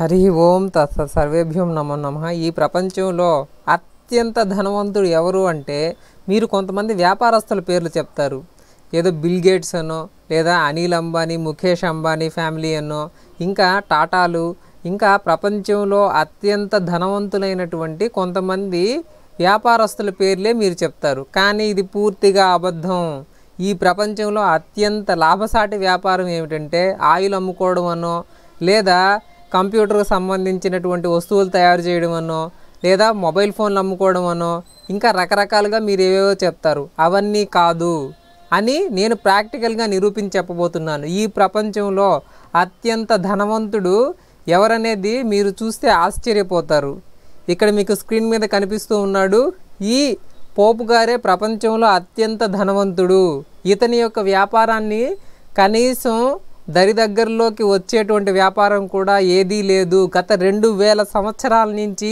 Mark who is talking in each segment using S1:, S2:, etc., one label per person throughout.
S1: హరి ఓం తత్స సర్వేభ్యం నమో నమ ఈ ప్రపంచంలో అత్యంత ధనవంతుడు ఎవరు అంటే మీరు కొంతమంది వ్యాపారస్తుల పేర్లు చెప్తారు ఏదో బిల్ గేట్స్ అనో లేదా అనిల్ అంబానీ ముఖేష్ అంబానీ ఫ్యామిలీ అనో ఇంకా టాటాలు ఇంకా ప్రపంచంలో అత్యంత ధనవంతులైనటువంటి కొంతమంది వ్యాపారస్తుల పేర్లే మీరు చెప్తారు కానీ ఇది పూర్తిగా అబద్ధం ఈ ప్రపంచంలో అత్యంత లాభసాటి వ్యాపారం ఏమిటంటే ఆయిల్ అమ్ముకోవడం అనో లేదా కంప్యూటర్కు సంబంధించినటువంటి వస్తువులు తయారు చేయడం అనో లేదా మొబైల్ ఫోన్లు అమ్ముకోవడం అనో ఇంకా రకరకాలుగా మీరు ఏవేవో చెప్తారు అవన్నీ కాదు అని నేను ప్రాక్టికల్గా నిరూపించి చెప్పబోతున్నాను ఈ ప్రపంచంలో అత్యంత ధనవంతుడు ఎవరనేది మీరు చూస్తే ఆశ్చర్యపోతారు ఇక్కడ మీకు స్క్రీన్ మీద కనిపిస్తూ ఉన్నాడు ఈ పోపు గారే ప్రపంచంలో అత్యంత ధనవంతుడు ఇతని యొక్క వ్యాపారాన్ని కనీసం దరి దగ్గరలోకి వచ్చేటువంటి వ్యాపారం కూడా ఏదీ లేదు గత రెండు వేల సంవత్సరాల నుంచి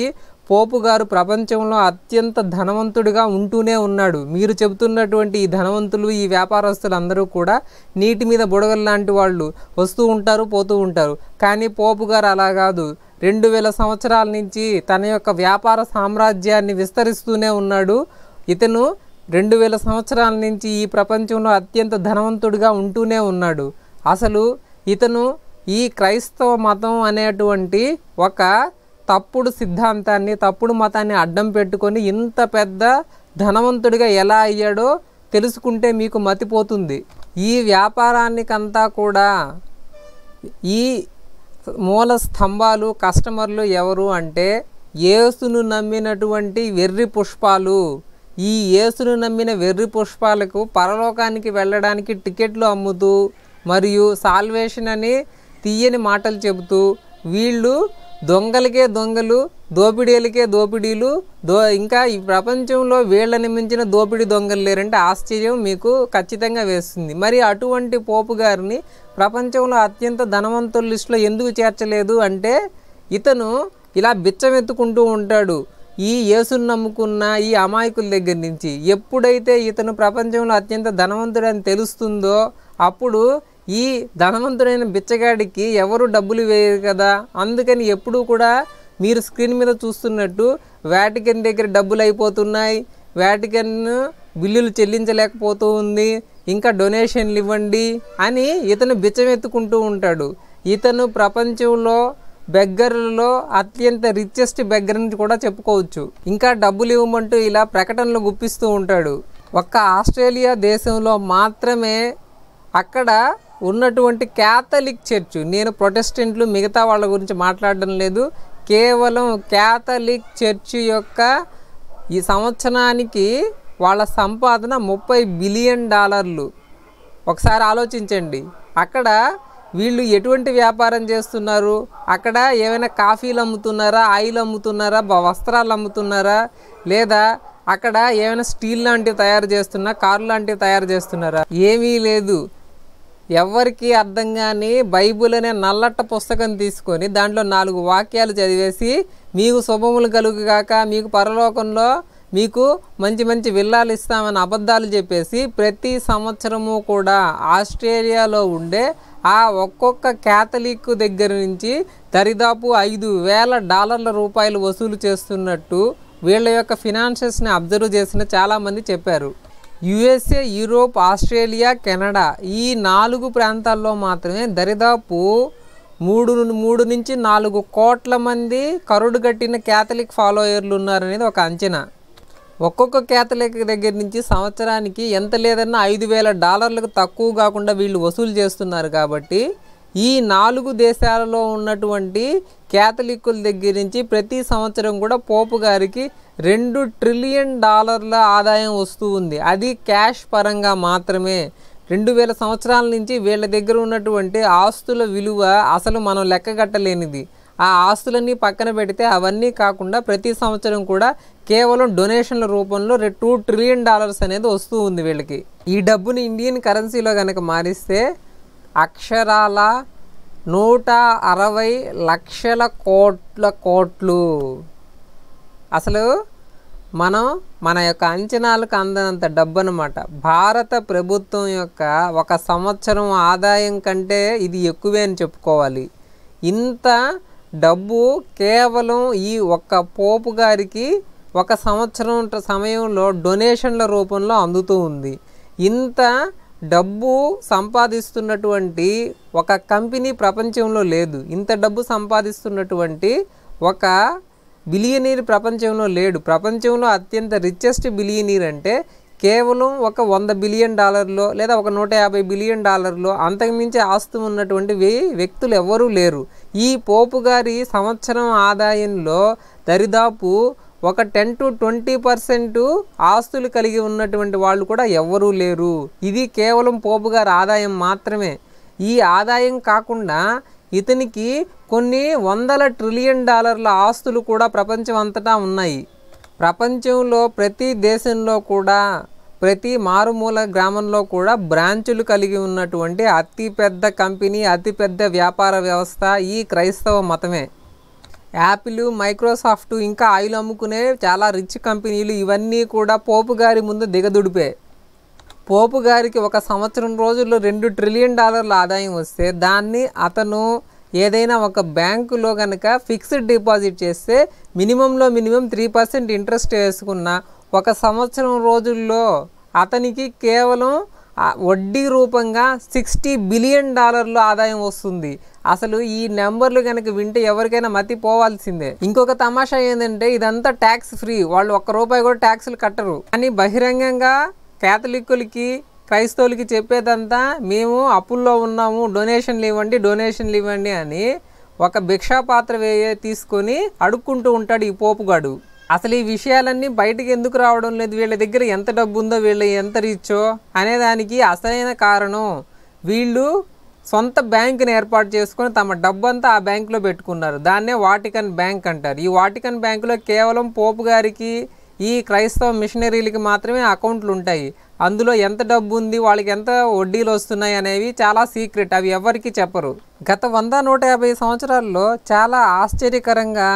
S1: పోపు గారు ప్రపంచంలో అత్యంత ధనవంతుడిగా ఉంటూనే ఉన్నాడు మీరు చెబుతున్నటువంటి ఈ ధనవంతులు ఈ వ్యాపారస్తులు అందరూ కూడా నీటి మీద బుడగలు లాంటి వాళ్ళు వస్తూ ఉంటారు పోతూ ఉంటారు కానీ పోపు గారు అలా కాదు రెండు వేల సంవత్సరాల నుంచి తన యొక్క వ్యాపార సామ్రాజ్యాన్ని విస్తరిస్తూనే ఉన్నాడు ఇతను రెండు వేల సంవత్సరాల నుంచి ఈ ప్రపంచంలో అత్యంత ధనవంతుడిగా ఉంటూనే ఉన్నాడు అసలు ఇతను ఈ క్రైస్తవ మతం అనేటువంటి ఒక తప్పుడు సిద్ధాంతాన్ని తప్పుడు మతాన్ని అడ్డం పెట్టుకొని ఇంత పెద్ద ధనవంతుడిగా ఎలా అయ్యాడో తెలుసుకుంటే మీకు మతిపోతుంది ఈ వ్యాపారానికంతా కూడా ఈ మూల స్తంభాలు కస్టమర్లు ఎవరు అంటే ఏసును నమ్మినటువంటి వెర్రి పుష్పాలు ఈ ఏసును నమ్మిన వెర్రి పుష్పాలకు పరలోకానికి వెళ్ళడానికి టికెట్లు అమ్ముతూ మరియు సాల్వేషన్ అని తీయని మాటలు చెబుతూ వీళ్ళు దొంగలకే దొంగలు దోపిడీలకే దోపిడీలు దో ఇంకా ఈ ప్రపంచంలో వీళ్ళని మించిన దోపిడీ దొంగలు లేరంటే ఆశ్చర్యం మీకు ఖచ్చితంగా వేస్తుంది మరి అటువంటి పోపు గారిని ప్రపంచంలో అత్యంత ధనవంతుల లిస్టులో ఎందుకు చేర్చలేదు అంటే ఇతను ఇలా బిచ్చమెత్తుకుంటూ ఉంటాడు ఈ యేసును నమ్ముకున్న ఈ అమాయకుల దగ్గర నుంచి ఎప్పుడైతే ఇతను ప్రపంచంలో అత్యంత ధనవంతుడని తెలుస్తుందో అప్పుడు ఈ ధనవంతుడైన బిచ్చగాడికి ఎవరు డబ్బులు వేయరు కదా అందుకని ఎప్పుడూ కూడా మీరు స్క్రీన్ మీద చూస్తున్నట్టు వేటికన్ దగ్గర డబ్బులు అయిపోతున్నాయి వాటికన్ బిల్లులు చెల్లించలేకపోతూ ఉంది ఇంకా డొనేషన్లు ఇవ్వండి అని ఇతను బిచ్చమెత్తుకుంటూ ఉంటాడు ఇతను ప్రపంచంలో బెగ్గర్లలో అత్యంత రిచెస్ట్ బెగ్గర్ అని కూడా చెప్పుకోవచ్చు ఇంకా డబ్బులు ఇవ్వమంటూ ఇలా ప్రకటనలు గుప్పిస్తూ ఉంటాడు ఒక్క ఆస్ట్రేలియా దేశంలో మాత్రమే అక్కడ ఉన్నటువంటి క్యాథలిక్ చర్చ్ నేను ప్రొటెస్టెంట్లు మిగతా వాళ్ళ గురించి మాట్లాడడం లేదు కేవలం క్యాథలిక్ చర్చ్ యొక్క ఈ సంవత్సరానికి వాళ్ళ సంపాదన ముప్పై బిలియన్ డాలర్లు ఒకసారి ఆలోచించండి అక్కడ వీళ్ళు ఎటువంటి వ్యాపారం చేస్తున్నారు అక్కడ ఏమైనా కాఫీలు అమ్ముతున్నారా ఆయిల్ అమ్ముతున్నారా వస్త్రాలు అమ్ముతున్నారా లేదా అక్కడ ఏమైనా స్టీల్ లాంటివి తయారు చేస్తున్నా కార్ లాంటివి తయారు చేస్తున్నారా ఏమీ లేదు ఎవరికి అర్థం కాని బైబుల్ అనే నల్లట్ట పుస్తకం తీసుకొని దాంట్లో నాలుగు వాక్యాలు చదివేసి మీకు శుభములు కాక మీకు పరలోకంలో మీకు మంచి మంచి విల్లాలు ఇస్తామని అబద్ధాలు చెప్పేసి ప్రతి సంవత్సరము కూడా ఆస్ట్రేలియాలో ఉండే ఆ ఒక్కొక్క క్యాథలిక్ దగ్గర నుంచి దరిదాపు ఐదు వేల డాలర్ల రూపాయలు వసూలు చేస్తున్నట్టు వీళ్ళ యొక్క ఫినాన్షియల్స్ని అబ్జర్వ్ చేసిన చాలామంది చెప్పారు యుఎస్ఏ యూరోప్ ఆస్ట్రేలియా కెనడా ఈ నాలుగు ప్రాంతాల్లో మాత్రమే దరిదాపు మూడు మూడు నుంచి నాలుగు కోట్ల మంది కరుడు కట్టిన క్యాథలిక్ ఫాలోయర్లు ఉన్నారనేది ఒక అంచనా ఒక్కొక్క క్యాథలిక్ దగ్గర నుంచి సంవత్సరానికి ఎంత లేదన్నా ఐదు వేల డాలర్లకు తక్కువ కాకుండా వీళ్ళు వసూలు చేస్తున్నారు కాబట్టి ఈ నాలుగు దేశాలలో ఉన్నటువంటి క్యాథలిక్కుల దగ్గర నుంచి ప్రతి సంవత్సరం కూడా పోపు గారికి రెండు ట్రిలియన్ డాలర్ల ఆదాయం వస్తూ ఉంది అది క్యాష్ పరంగా మాత్రమే రెండు వేల సంవత్సరాల నుంచి వీళ్ళ దగ్గర ఉన్నటువంటి ఆస్తుల విలువ అసలు మనం లెక్క కట్టలేనిది ఆ ఆస్తులన్నీ పక్కన పెడితే అవన్నీ కాకుండా ప్రతి సంవత్సరం కూడా కేవలం డొనేషన్ల రూపంలో టూ ట్రిలియన్ డాలర్స్ అనేది వస్తూ ఉంది వీళ్ళకి ఈ డబ్బుని ఇండియన్ కరెన్సీలో కనుక మారిస్తే అక్షరాల నూట అరవై లక్షల కోట్ల కోట్లు అసలు మనం మన యొక్క అంచనాలకు అందనంత డబ్బు అనమాట భారత ప్రభుత్వం యొక్క ఒక సంవత్సరం ఆదాయం కంటే ఇది ఎక్కువే అని చెప్పుకోవాలి ఇంత డబ్బు కేవలం ఈ ఒక్క పోపు గారికి ఒక సంవత్సరం సమయంలో డొనేషన్ల రూపంలో అందుతూ ఉంది ఇంత డబ్బు సంపాదిస్తున్నటువంటి ఒక కంపెనీ ప్రపంచంలో లేదు ఇంత డబ్బు సంపాదిస్తున్నటువంటి ఒక బిలియనీర్ ప్రపంచంలో లేడు ప్రపంచంలో అత్యంత రిచెస్ట్ బిలియనీర్ అంటే కేవలం ఒక వంద బిలియన్ డాలర్లో లేదా ఒక నూట యాభై బిలియన్ డాలర్లో అంతకుమించి ఆస్తు ఉన్నటువంటి వ్యక్తులు ఎవ్వరూ లేరు ఈ పోపు గారి సంవత్సరం ఆదాయంలో దరిదాపు ఒక టెన్ టు ట్వంటీ పర్సెంట్ ఆస్తులు కలిగి ఉన్నటువంటి వాళ్ళు కూడా ఎవరూ లేరు ఇది కేవలం పోపు గారి ఆదాయం మాత్రమే ఈ ఆదాయం కాకుండా ఇతనికి కొన్ని వందల ట్రిలియన్ డాలర్ల ఆస్తులు కూడా ప్రపంచం అంతటా ఉన్నాయి ప్రపంచంలో ప్రతి దేశంలో కూడా ప్రతి మారుమూల గ్రామంలో కూడా బ్రాంచులు కలిగి ఉన్నటువంటి అతిపెద్ద కంపెనీ అతిపెద్ద వ్యాపార వ్యవస్థ ఈ క్రైస్తవ మతమే యాపిల్ మైక్రోసాఫ్ట్ ఇంకా ఆయిల్ అమ్ముకునే చాలా రిచ్ కంపెనీలు ఇవన్నీ కూడా పోపు గారి ముందు దిగదుడిపే పోపు గారికి ఒక సంవత్సరం రోజుల్లో రెండు ట్రిలియన్ డాలర్ల ఆదాయం వస్తే దాన్ని అతను ఏదైనా ఒక బ్యాంకులో కనుక ఫిక్స్డ్ డిపాజిట్ చేస్తే మినిమంలో మినిమం త్రీ పర్సెంట్ ఇంట్రెస్ట్ వేసుకున్న ఒక సంవత్సరం రోజుల్లో అతనికి కేవలం వడ్డీ రూపంగా సిక్స్టీ బిలియన్ డాలర్లు ఆదాయం వస్తుంది అసలు ఈ నెంబర్లు కనుక వింటే ఎవరికైనా మతి పోవాల్సిందే ఇంకొక తమాషా ఏంటంటే ఇదంతా ట్యాక్స్ ఫ్రీ వాళ్ళు ఒక్క రూపాయి కూడా ట్యాక్స్లు కట్టరు కానీ బహిరంగంగా క్యాథలిక్కులకి క్రైస్తవులకి చెప్పేదంతా మేము అప్పుల్లో ఉన్నాము డొనేషన్లు ఇవ్వండి డొనేషన్లు ఇవ్వండి అని ఒక భిక్షాపాత్ర వేయ తీసుకొని అడుక్కుంటూ ఉంటాడు ఈ పోపుగాడు అసలు ఈ విషయాలన్నీ బయటకు ఎందుకు రావడం లేదు వీళ్ళ దగ్గర ఎంత డబ్బు ఉందో వీళ్ళు ఎంత రీచో అనేదానికి అసలైన కారణం వీళ్ళు సొంత బ్యాంకుని ఏర్పాటు చేసుకొని తమ డబ్బంతా ఆ బ్యాంకులో పెట్టుకున్నారు దాన్నే వాటికన్ బ్యాంక్ అంటారు ఈ వాటికన్ బ్యాంకులో కేవలం పోపు గారికి ఈ క్రైస్తవ మిషనరీలకి మాత్రమే అకౌంట్లు ఉంటాయి అందులో ఎంత డబ్బు ఉంది వాళ్ళకి ఎంత వడ్డీలు వస్తున్నాయి అనేవి చాలా సీక్రెట్ అవి ఎవరికి చెప్పరు గత వంద నూట యాభై సంవత్సరాల్లో చాలా ఆశ్చర్యకరంగా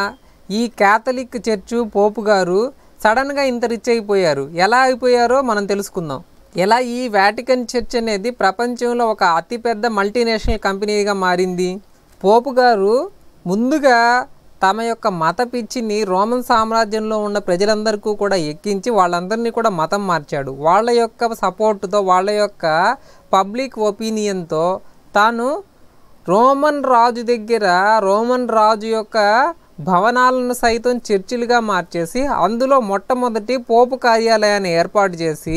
S1: ఈ క్యాథలిక్ చర్చు పోపు గారు సడన్గా ఇంత రిచ్ అయిపోయారు ఎలా అయిపోయారో మనం తెలుసుకుందాం ఎలా ఈ వాటికన్ చర్చ్ అనేది ప్రపంచంలో ఒక అతిపెద్ద మల్టీనేషనల్ కంపెనీగా మారింది పోపు గారు ముందుగా తమ యొక్క మత పిచ్చిని రోమన్ సామ్రాజ్యంలో ఉన్న ప్రజలందరికీ కూడా ఎక్కించి వాళ్ళందరినీ కూడా మతం మార్చాడు వాళ్ళ యొక్క సపోర్టుతో వాళ్ళ యొక్క పబ్లిక్ ఒపీనియన్తో తాను రోమన్ రాజు దగ్గర రోమన్ రాజు యొక్క భవనాలను సైతం చర్చిలుగా మార్చేసి అందులో మొట్టమొదటి పోపు కార్యాలయాన్ని ఏర్పాటు చేసి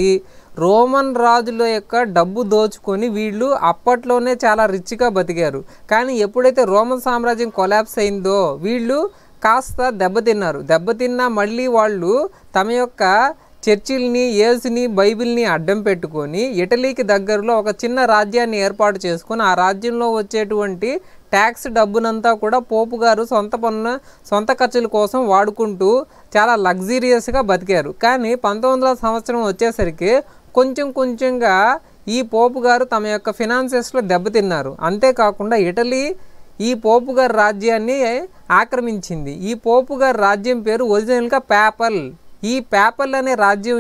S1: రోమన్ రాజుల యొక్క డబ్బు దోచుకొని వీళ్ళు అప్పట్లోనే చాలా రిచ్గా బతికారు కానీ ఎప్పుడైతే రోమన్ సామ్రాజ్యం కొలాప్స్ అయిందో వీళ్ళు కాస్త దెబ్బతిన్నారు దెబ్బతిన్నా మళ్ళీ వాళ్ళు తమ యొక్క చర్చిల్ని ఏజ్ని బైబిల్ని అడ్డం పెట్టుకొని ఇటలీకి దగ్గరలో ఒక చిన్న రాజ్యాన్ని ఏర్పాటు చేసుకొని ఆ రాజ్యంలో వచ్చేటువంటి ట్యాక్స్ డబ్బునంతా కూడా పోపు గారు సొంత పన్ను సొంత ఖర్చుల కోసం వాడుకుంటూ చాలా లగ్జీరియస్గా బతికారు కానీ పంతొమ్మిది సంవత్సరం వచ్చేసరికి కొంచెం కొంచెంగా ఈ పోపు గారు తమ యొక్క ఫినాన్సెస్లో దెబ్బతిన్నారు అంతేకాకుండా ఇటలీ ఈ పోపు గారి రాజ్యాన్ని ఆక్రమించింది ఈ పోపు గారి రాజ్యం పేరు ఒరిజినల్గా పేపల్ ఈ పేపల్ అనే రాజ్యం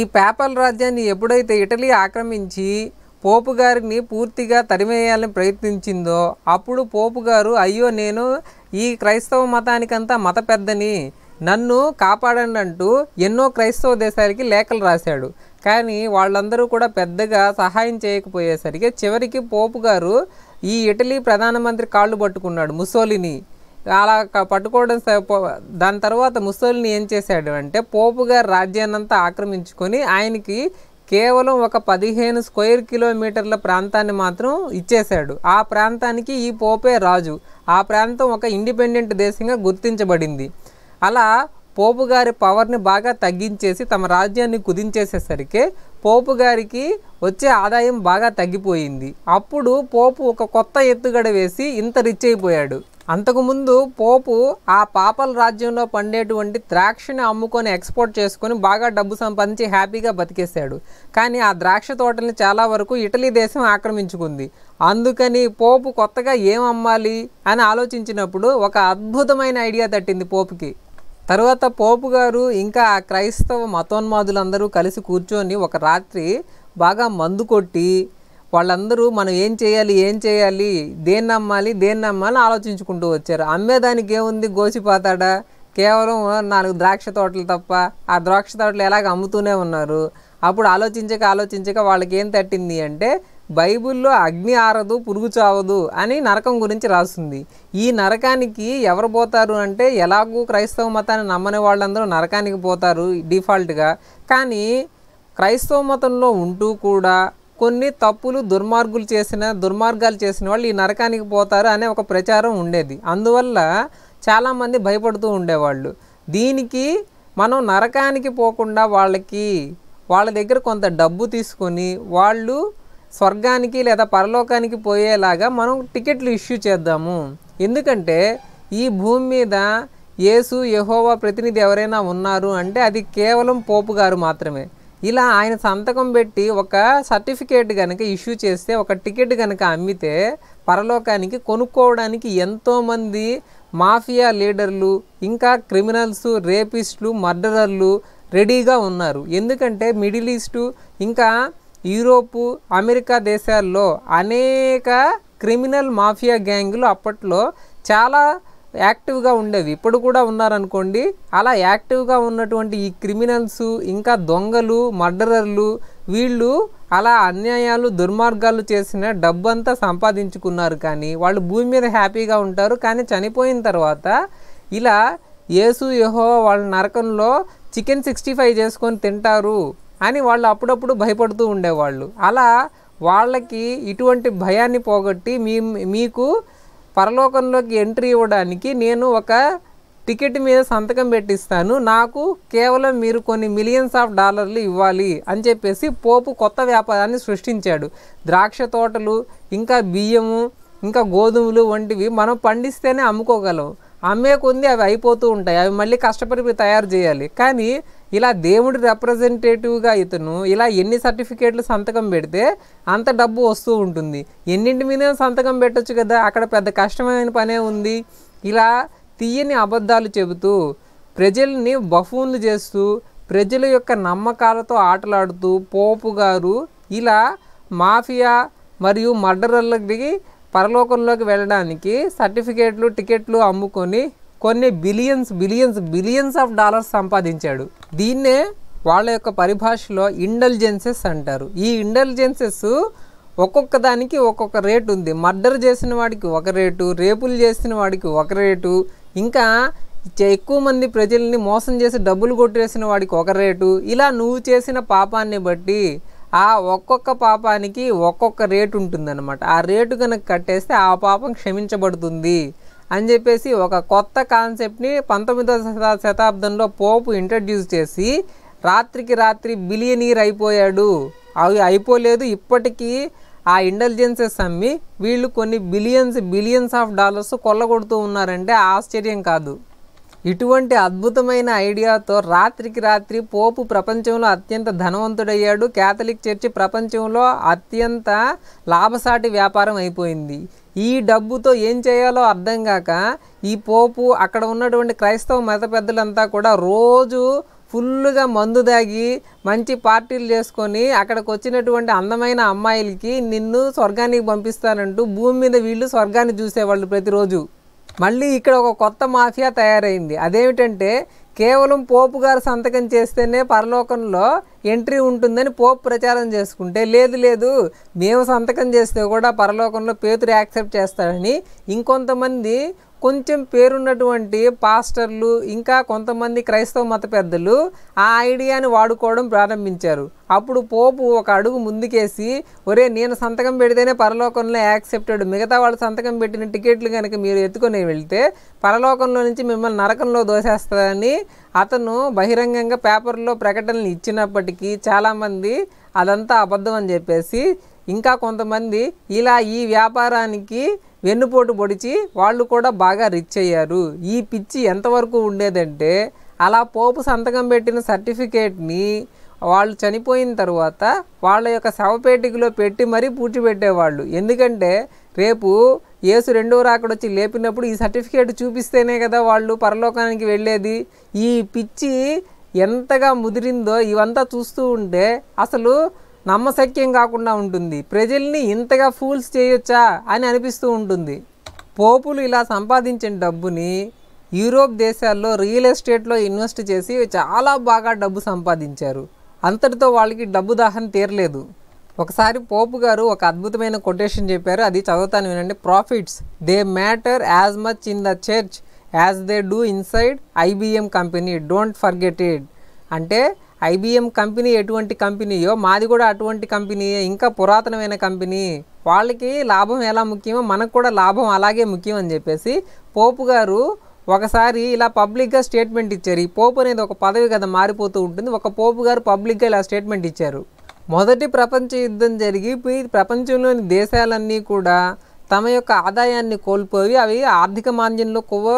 S1: ఈ పేపల్ రాజ్యాన్ని ఎప్పుడైతే ఇటలీ ఆక్రమించి పోపు గారిని పూర్తిగా తరిమేయాలని ప్రయత్నించిందో అప్పుడు పోపు గారు అయ్యో నేను ఈ క్రైస్తవ మతానికంతా మత పెద్దని నన్ను కాపాడండి అంటూ ఎన్నో క్రైస్తవ దేశాలకి లేఖలు రాశాడు కానీ వాళ్ళందరూ కూడా పెద్దగా సహాయం చేయకపోయేసరికి చివరికి పోపు గారు ఈ ఇటలీ ప్రధానమంత్రి కాళ్ళు పట్టుకున్నాడు ముసోలిని అలా పట్టుకోవడం దాని తర్వాత ముసోలిని ఏం చేశాడు అంటే పోపు గారు రాజ్యాన్నంతా ఆక్రమించుకొని ఆయనకి కేవలం ఒక పదిహేను స్క్వేర్ కిలోమీటర్ల ప్రాంతాన్ని మాత్రం ఇచ్చేశాడు ఆ ప్రాంతానికి ఈ పోపే రాజు ఆ ప్రాంతం ఒక ఇండిపెండెంట్ దేశంగా గుర్తించబడింది అలా పోపు గారి పవర్ని బాగా తగ్గించేసి తమ రాజ్యాన్ని కుదించేసేసరికి పోపు గారికి వచ్చే ఆదాయం బాగా తగ్గిపోయింది అప్పుడు పోపు ఒక కొత్త ఎత్తుగడ వేసి ఇంత రిచ్ అయిపోయాడు అంతకుముందు పోపు ఆ పాపల రాజ్యంలో పండేటువంటి ద్రాక్షని అమ్ముకొని ఎక్స్పోర్ట్ చేసుకొని బాగా డబ్బు సంపాదించి హ్యాపీగా బతికేశాడు కానీ ఆ ద్రాక్ష తోటల్ని చాలా వరకు ఇటలీ దేశం ఆక్రమించుకుంది అందుకని పోపు కొత్తగా ఏం అమ్మాలి అని ఆలోచించినప్పుడు ఒక అద్భుతమైన ఐడియా తట్టింది పోపుకి తర్వాత పోపు గారు ఇంకా ఆ క్రైస్తవ మతోన్మాదులందరూ కలిసి కూర్చొని ఒక రాత్రి బాగా మందు కొట్టి వాళ్ళందరూ మనం ఏం చేయాలి ఏం చేయాలి దేన్ని నమ్మాలి దేన్ని నమ్మాలి ఆలోచించుకుంటూ వచ్చారు అమ్మేదానికి ఏముంది గోసిపోతాడా కేవలం నాలుగు ద్రాక్ష తోటలు తప్ప ఆ ద్రాక్ష తోటలు ఎలాగ అమ్ముతూనే ఉన్నారు అప్పుడు ఆలోచించక ఆలోచించక వాళ్ళకి ఏం తట్టింది అంటే బైబిల్లో అగ్ని ఆరదు పురుగు చావదు అని నరకం గురించి రాస్తుంది ఈ నరకానికి ఎవరు పోతారు అంటే ఎలాగూ క్రైస్తవ మతాన్ని నమ్మని వాళ్ళందరూ నరకానికి పోతారు డిఫాల్ట్గా కానీ క్రైస్తవ మతంలో ఉంటూ కూడా కొన్ని తప్పులు దుర్మార్గులు చేసిన దుర్మార్గాలు చేసిన వాళ్ళు ఈ నరకానికి పోతారు అనే ఒక ప్రచారం ఉండేది అందువల్ల చాలామంది భయపడుతూ ఉండేవాళ్ళు దీనికి మనం నరకానికి పోకుండా వాళ్ళకి వాళ్ళ దగ్గర కొంత డబ్బు తీసుకొని వాళ్ళు స్వర్గానికి లేదా పరలోకానికి పోయేలాగా మనం టికెట్లు ఇష్యూ చేద్దాము ఎందుకంటే ఈ భూమి మీద యేసు యహోవా ప్రతినిధి ఎవరైనా ఉన్నారు అంటే అది కేవలం పోపు గారు మాత్రమే ఇలా ఆయన సంతకం పెట్టి ఒక సర్టిఫికేట్ కనుక ఇష్యూ చేస్తే ఒక టికెట్ కనుక అమ్మితే పరలోకానికి కొనుక్కోవడానికి ఎంతోమంది మాఫియా లీడర్లు ఇంకా క్రిమినల్స్ రేపిస్టులు మర్డరర్లు రెడీగా ఉన్నారు ఎందుకంటే మిడిల్ ఈస్టు ఇంకా యూరోపు అమెరికా దేశాల్లో అనేక క్రిమినల్ మాఫియా గ్యాంగులు అప్పట్లో చాలా యాక్టివ్గా ఉండేవి ఇప్పుడు కూడా ఉన్నారనుకోండి అలా యాక్టివ్గా ఉన్నటువంటి ఈ క్రిమినల్స్ ఇంకా దొంగలు మర్డరర్లు వీళ్ళు అలా అన్యాయాలు దుర్మార్గాలు చేసిన డబ్బంతా సంపాదించుకున్నారు కానీ వాళ్ళు భూమి మీద హ్యాపీగా ఉంటారు కానీ చనిపోయిన తర్వాత ఇలా యేసు యహో వాళ్ళ నరకంలో చికెన్ సిక్స్టీ ఫైవ్ చేసుకొని తింటారు అని వాళ్ళు అప్పుడప్పుడు భయపడుతూ ఉండేవాళ్ళు అలా వాళ్ళకి ఇటువంటి భయాన్ని పోగొట్టి మీ మీకు పరలోకంలోకి ఎంట్రీ ఇవ్వడానికి నేను ఒక టికెట్ మీద సంతకం పెట్టిస్తాను నాకు కేవలం మీరు కొన్ని మిలియన్స్ ఆఫ్ డాలర్లు ఇవ్వాలి అని చెప్పేసి పోపు కొత్త వ్యాపారాన్ని సృష్టించాడు ద్రాక్ష తోటలు ఇంకా బియ్యము ఇంకా గోధుమలు వంటివి మనం పండిస్తేనే అమ్ముకోగలం అమ్మే కొంది అవి అయిపోతూ ఉంటాయి అవి మళ్ళీ కష్టపడి తయారు చేయాలి కానీ ఇలా దేవుడి రిప్రజెంటేటివ్గా ఇతను ఇలా ఎన్ని సర్టిఫికేట్లు సంతకం పెడితే అంత డబ్బు వస్తూ ఉంటుంది ఎన్నింటి మీద సంతకం పెట్టచ్చు కదా అక్కడ పెద్ద కష్టమైన పనే ఉంది ఇలా తీయని అబద్ధాలు చెబుతూ ప్రజల్ని బఫూన్లు చేస్తూ ప్రజల యొక్క నమ్మకాలతో ఆటలాడుతూ పోపు గారు ఇలా మాఫియా మరియు మర్డరర్లకి పరలోకంలోకి వెళ్ళడానికి సర్టిఫికేట్లు టికెట్లు అమ్ముకొని కొన్ని billions billions billions of dollars సంపాదించాడు దీన్నే వాళ్ళ యొక్క పరిభాషలో ఇంటెలిజెన్సెస్ అంటారు ఈ ఇంటెలిజెన్సెస్ ఒక్కొక్క దానికి ఒక్కొక్క రేటు ఉంది మర్డర్ చేసిన వాడికి ఒక రేటు రేపులు చేసిన వాడికి ఒక రేటు ఇంకా ఎక్కువ మంది ప్రజల్ని మోసం చేసి డబ్బులు కొట్టేసిన వాడికి ఒక రేటు ఇలా నువ్వు చేసిన పాపాన్ని బట్టి ఆ ఒక్కొక్క పాపానికి ఒక్కొక్క రేటు ఉంటుందన్నమాట ఆ రేటు కనుక కట్టేస్తే ఆ పాపం క్షమించబడుతుంది అని చెప్పేసి ఒక కొత్త కాన్సెప్ట్ని పంతొమ్మిదవ శతాబ్దంలో పోపు ఇంట్రడ్యూస్ చేసి రాత్రికి రాత్రి బిలియనీర్ అయిపోయాడు అవి అయిపోలేదు ఇప్పటికీ ఆ ఇంటెలిజెన్సెస్ అమ్మి వీళ్ళు కొన్ని బిలియన్స్ బిలియన్స్ ఆఫ్ డాలర్స్ కొల్లగొడుతూ ఉన్నారంటే ఆశ్చర్యం కాదు ఇటువంటి అద్భుతమైన ఐడియాతో రాత్రికి రాత్రి పోపు ప్రపంచంలో అత్యంత ధనవంతుడయ్యాడు క్యాథలిక్ చర్చి ప్రపంచంలో అత్యంత లాభసాటి వ్యాపారం అయిపోయింది ఈ డబ్బుతో ఏం చేయాలో అర్థం కాక ఈ పోపు అక్కడ ఉన్నటువంటి క్రైస్తవ మత పెద్దలంతా కూడా రోజు ఫుల్గా మందు దాగి మంచి పార్టీలు చేసుకొని అక్కడికి వచ్చినటువంటి అందమైన అమ్మాయిలకి నిన్ను స్వర్గానికి పంపిస్తానంటూ భూమి మీద వీళ్ళు స్వర్గాన్ని చూసేవాళ్ళు ప్రతిరోజు మళ్ళీ ఇక్కడ ఒక కొత్త మాఫియా తయారైంది అదేమిటంటే కేవలం పోపు గారు సంతకం చేస్తేనే పరలోకంలో ఎంట్రీ ఉంటుందని పోపు ప్రచారం చేసుకుంటే లేదు లేదు మేము సంతకం చేస్తే కూడా పరలోకంలో పేతురు యాక్సెప్ట్ చేస్తాడని ఇంకొంతమంది కొంచెం పేరున్నటువంటి పాస్టర్లు ఇంకా కొంతమంది క్రైస్తవ మత పెద్దలు ఆ ఐడియాని వాడుకోవడం ప్రారంభించారు అప్పుడు పోపు ఒక అడుగు ముందుకేసి ఒరే నేను సంతకం పెడితేనే పరలోకంలో యాక్సెప్టెడ్ మిగతా వాళ్ళు సంతకం పెట్టిన టికెట్లు కనుక మీరు ఎత్తుకొని వెళ్తే పరలోకంలో నుంచి మిమ్మల్ని నరకంలో దోసేస్తారని అతను బహిరంగంగా పేపర్లో ప్రకటనలు ఇచ్చినప్పటికీ చాలామంది అదంతా అబద్ధం అని చెప్పేసి ఇంకా కొంతమంది ఇలా ఈ వ్యాపారానికి వెన్నుపోటు పొడిచి వాళ్ళు కూడా బాగా రిచ్ అయ్యారు ఈ పిచ్చి ఎంతవరకు ఉండేదంటే అలా పోపు సంతకం పెట్టిన సర్టిఫికేట్ని వాళ్ళు చనిపోయిన తర్వాత వాళ్ళ యొక్క శవపేటికలో పెట్టి మరీ పూడ్చిపెట్టేవాళ్ళు ఎందుకంటే రేపు యేసు రెండో రాకడొచ్చి లేపినప్పుడు ఈ సర్టిఫికేట్ చూపిస్తేనే కదా వాళ్ళు పరలోకానికి వెళ్ళేది ఈ పిచ్చి ఎంతగా ముదిరిందో ఇవంతా చూస్తూ ఉంటే అసలు నమ్మశక్యం కాకుండా ఉంటుంది ప్రజల్ని ఇంతగా ఫూల్స్ చేయొచ్చా అని అనిపిస్తూ ఉంటుంది పోపులు ఇలా సంపాదించిన డబ్బుని యూరోప్ దేశాల్లో రియల్ ఎస్టేట్లో ఇన్వెస్ట్ చేసి చాలా బాగా డబ్బు సంపాదించారు అంతటితో వాళ్ళకి డబ్బు దాహం తీరలేదు ఒకసారి పోపు గారు ఒక అద్భుతమైన కొటేషన్ చెప్పారు అది చదువుతాను వినండి profits they matter as much in the church as they do inside IBM company don't forget it అంటే ఐబిఎం కంపెనీ ఎటువంటి కంపెనీయో మాది కూడా అటువంటి కంపెనీయే ఇంకా పురాతనమైన కంపెనీ వాళ్ళకి లాభం ఎలా ముఖ్యమో మనకు కూడా లాభం అలాగే ముఖ్యం అని చెప్పేసి పోపు గారు ఒకసారి ఇలా పబ్లిక్గా స్టేట్మెంట్ ఇచ్చారు ఈ పోపు అనేది ఒక పదవి కదా మారిపోతూ ఉంటుంది ఒక పోపు గారు పబ్లిక్గా ఇలా స్టేట్మెంట్ ఇచ్చారు మొదటి ప్రపంచ యుద్ధం జరిగి ప్రపంచంలోని దేశాలన్నీ కూడా తమ యొక్క ఆదాయాన్ని కోల్పోయి అవి ఆర్థిక మాంద్యంలో కొవ్వ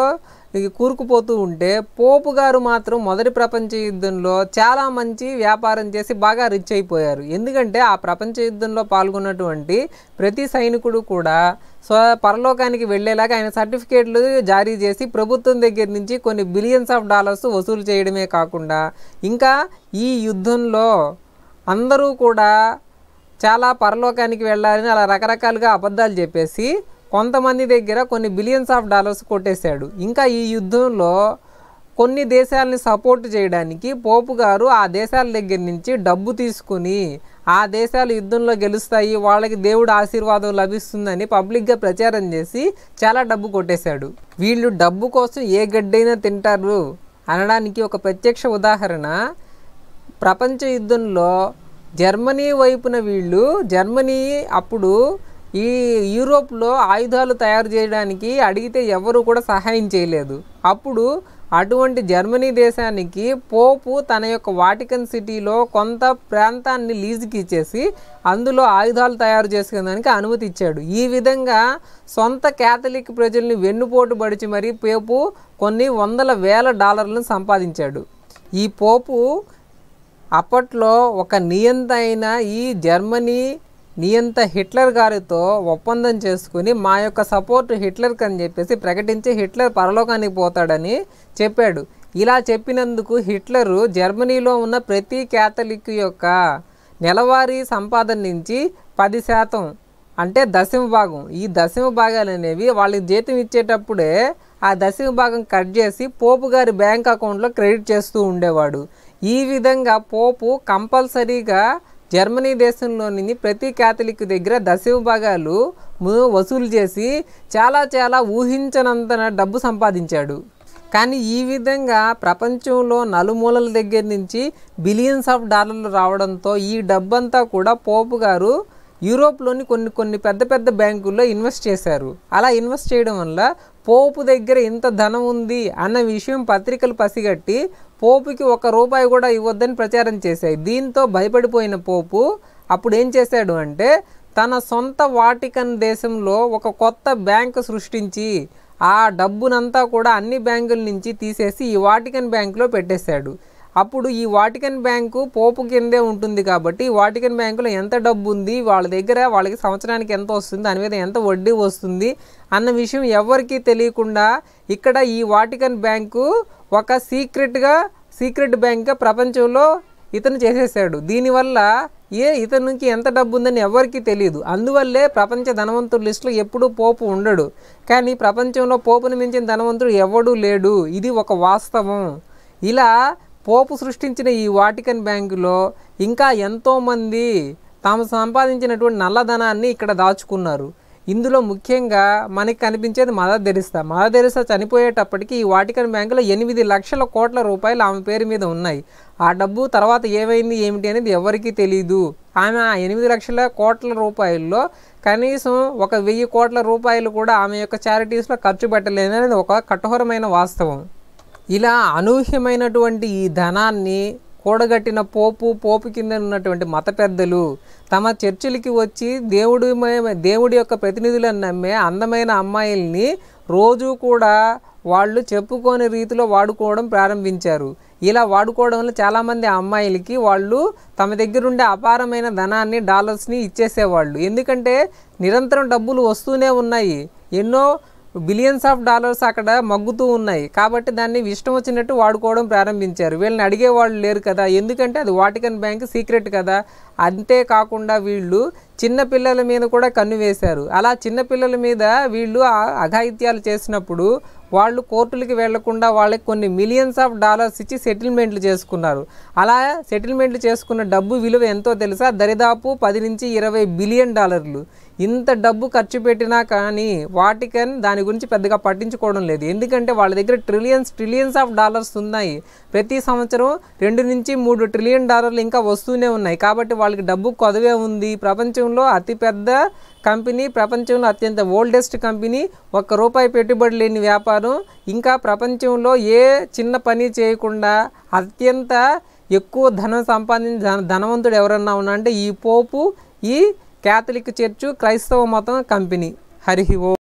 S1: కూరుకుపోతూ ఉంటే పోపు గారు మాత్రం మొదటి ప్రపంచ యుద్ధంలో చాలా మంచి వ్యాపారం చేసి బాగా రిచ్ అయిపోయారు ఎందుకంటే ఆ ప్రపంచ యుద్ధంలో పాల్గొన్నటువంటి ప్రతి సైనికుడు కూడా సో పరలోకానికి వెళ్ళేలాగా ఆయన సర్టిఫికేట్లు జారీ చేసి ప్రభుత్వం దగ్గర నుంచి కొన్ని బిలియన్స్ ఆఫ్ డాలర్స్ వసూలు చేయడమే కాకుండా ఇంకా ఈ యుద్ధంలో అందరూ కూడా చాలా పరలోకానికి వెళ్ళాలని అలా రకరకాలుగా అబద్ధాలు చెప్పేసి కొంతమంది దగ్గర కొన్ని బిలియన్స్ ఆఫ్ డాలర్స్ కొట్టేశాడు ఇంకా ఈ యుద్ధంలో కొన్ని దేశాలని సపోర్ట్ చేయడానికి పోపు గారు ఆ దేశాల దగ్గర నుంచి డబ్బు తీసుకుని ఆ దేశాలు యుద్ధంలో గెలుస్తాయి వాళ్ళకి దేవుడు ఆశీర్వాదం లభిస్తుందని పబ్లిక్గా ప్రచారం చేసి చాలా డబ్బు కొట్టేశాడు వీళ్ళు డబ్బు కోసం ఏ గడ్డైనా తింటారు అనడానికి ఒక ప్రత్యక్ష ఉదాహరణ ప్రపంచ యుద్ధంలో జర్మనీ వైపున వీళ్ళు జర్మనీ అప్పుడు ఈ యూరోప్లో ఆయుధాలు తయారు చేయడానికి అడిగితే ఎవరు కూడా సహాయం చేయలేదు అప్పుడు అటువంటి జర్మనీ దేశానికి పోపు తన యొక్క వాటికన్ సిటీలో కొంత ప్రాంతాన్ని లీజుకి ఇచ్చేసి అందులో ఆయుధాలు తయారు చేసుకునేదానికి అనుమతి ఇచ్చాడు ఈ విధంగా సొంత క్యాథలిక్ ప్రజల్ని వెన్నుపోటు పడిచి మరీ పోపు కొన్ని వందల వేల డాలర్లను సంపాదించాడు ఈ పోపు అప్పట్లో ఒక నియంత ఈ జర్మనీ నియంత హిట్లర్ గారితో ఒప్పందం చేసుకుని మా యొక్క సపోర్ట్ హిట్లర్కి అని చెప్పేసి ప్రకటించి హిట్లర్ పరలోకానికి పోతాడని చెప్పాడు ఇలా చెప్పినందుకు హిట్లరు జర్మనీలో ఉన్న ప్రతి క్యాథలిక్ యొక్క నెలవారీ సంపాదన నుంచి పది శాతం అంటే దశమ భాగం ఈ దశమ భాగాలు అనేవి వాళ్ళకి జీతం ఇచ్చేటప్పుడే ఆ దశమ భాగం కట్ చేసి పోపు గారి బ్యాంక్ అకౌంట్లో క్రెడిట్ చేస్తూ ఉండేవాడు ఈ విధంగా పోపు కంపల్సరీగా జర్మనీ దేశంలోని ప్రతి క్యాథలిక్ దగ్గర విభాగాలు వసూలు చేసి చాలా చాలా ఊహించనంత డబ్బు సంపాదించాడు కానీ ఈ విధంగా ప్రపంచంలో నలుమూలల దగ్గర నుంచి బిలియన్స్ ఆఫ్ డాలర్లు రావడంతో ఈ డబ్బంతా కూడా పోపు గారు యూరోప్లోని కొన్ని కొన్ని పెద్ద పెద్ద బ్యాంకుల్లో ఇన్వెస్ట్ చేశారు అలా ఇన్వెస్ట్ చేయడం వల్ల పోపు దగ్గర ఇంత ధనం ఉంది అన్న విషయం పత్రికలు పసిగట్టి పోపుకి ఒక రూపాయి కూడా ఇవ్వద్దని ప్రచారం చేశాయి దీంతో భయపడిపోయిన పోపు అప్పుడు ఏం చేశాడు అంటే తన సొంత వాటికన్ దేశంలో ఒక కొత్త బ్యాంకు సృష్టించి ఆ డబ్బునంతా కూడా అన్ని బ్యాంకుల నుంచి తీసేసి ఈ వాటికన్ బ్యాంకులో పెట్టేశాడు అప్పుడు ఈ వాటికన్ బ్యాంకు పోపు కిందే ఉంటుంది కాబట్టి వాటికన్ బ్యాంకులో ఎంత డబ్బు ఉంది వాళ్ళ దగ్గర వాళ్ళకి సంవత్సరానికి ఎంత వస్తుంది దాని మీద ఎంత వడ్డీ వస్తుంది అన్న విషయం ఎవరికీ తెలియకుండా ఇక్కడ ఈ వాటికన్ బ్యాంకు ఒక సీక్రెట్గా సీక్రెట్ బ్యాంక్గా ప్రపంచంలో ఇతను చేసేసాడు దీనివల్ల ఏ ఇతని నుంచి ఎంత డబ్బు ఉందని ఎవరికీ తెలియదు అందువల్లే ప్రపంచ ధనవంతుల లిస్టులో ఎప్పుడూ పోపు ఉండడు కానీ ప్రపంచంలో పోపును మించిన ధనవంతుడు ఎవడూ లేడు ఇది ఒక వాస్తవం ఇలా పోపు సృష్టించిన ఈ వాటికన్ బ్యాంకులో ఇంకా ఎంతోమంది తాము సంపాదించినటువంటి నల్లధనాన్ని ఇక్కడ దాచుకున్నారు ఇందులో ముఖ్యంగా మనకి కనిపించేది మదర్ తెరిస్తా మదర్ తెరిస్తా చనిపోయేటప్పటికి ఈ వాటికన్ బ్యాంకులో ఎనిమిది లక్షల కోట్ల రూపాయలు ఆమె పేరు మీద ఉన్నాయి ఆ డబ్బు తర్వాత ఏమైంది ఏమిటి అనేది ఎవరికీ తెలియదు ఆమె ఆ ఎనిమిది లక్షల కోట్ల రూపాయల్లో కనీసం ఒక వెయ్యి కోట్ల రూపాయలు కూడా ఆమె యొక్క చారిటీస్లో ఖర్చు పెట్టలేదు అనేది ఒక కఠోరమైన వాస్తవం ఇలా అనూహ్యమైనటువంటి ఈ ధనాన్ని కూడగట్టిన పోపు పోపు కింద ఉన్నటువంటి మత పెద్దలు తమ చర్చిలకి వచ్చి దేవుడి దేవుడి యొక్క ప్రతినిధులను నమ్మే అందమైన అమ్మాయిల్ని రోజు కూడా వాళ్ళు చెప్పుకోని రీతిలో వాడుకోవడం ప్రారంభించారు ఇలా వాడుకోవడం వల్ల చాలామంది అమ్మాయిలకి వాళ్ళు తమ దగ్గర ఉండే అపారమైన ధనాన్ని డాలర్స్ని ఇచ్చేసేవాళ్ళు ఎందుకంటే నిరంతరం డబ్బులు వస్తూనే ఉన్నాయి ఎన్నో బిలియన్స్ ఆఫ్ డాలర్స్ అక్కడ మగ్గుతూ ఉన్నాయి కాబట్టి దాన్ని ఇష్టం వచ్చినట్టు వాడుకోవడం ప్రారంభించారు వీళ్ళని అడిగేవాళ్ళు లేరు కదా ఎందుకంటే అది వాటికన్ బ్యాంక్ సీక్రెట్ కదా అంతేకాకుండా వీళ్ళు చిన్నపిల్లల మీద కూడా కన్ను వేశారు అలా చిన్నపిల్లల మీద వీళ్ళు అఘాయిత్యాలు చేసినప్పుడు వాళ్ళు కోర్టులకి వెళ్లకుండా వాళ్ళకి కొన్ని మిలియన్స్ ఆఫ్ డాలర్స్ ఇచ్చి సెటిల్మెంట్లు చేసుకున్నారు అలా సెటిల్మెంట్లు చేసుకున్న డబ్బు విలువ ఎంతో తెలుసా దరిదాపు పది నుంచి ఇరవై బిలియన్ డాలర్లు ఇంత డబ్బు ఖర్చు పెట్టినా కానీ వాటికన్ దాని గురించి పెద్దగా పట్టించుకోవడం లేదు ఎందుకంటే వాళ్ళ దగ్గర ట్రిలియన్స్ ట్రిలియన్స్ ఆఫ్ డాలర్స్ ఉన్నాయి ప్రతి సంవత్సరం రెండు నుంచి మూడు ట్రిలియన్ డాలర్లు ఇంకా వస్తూనే ఉన్నాయి కాబట్టి వాళ్ళకి డబ్బు కొదవే ఉంది ప్రపంచంలో అతిపెద్ద కంపెనీ ప్రపంచంలో అత్యంత ఓల్డెస్ట్ కంపెనీ ఒక్క రూపాయి పెట్టుబడి లేని వ్యాపారం ఇంకా ప్రపంచంలో ఏ చిన్న పని చేయకుండా అత్యంత ఎక్కువ ధనం సంపాదించిన ధనవంతుడు ఎవరన్నా ఉన్నా అంటే ఈ పోపు ఈ క్యాథలిక్ చర్చు క్రైస్తవ మతం కంపెనీ హరిహివో ఓ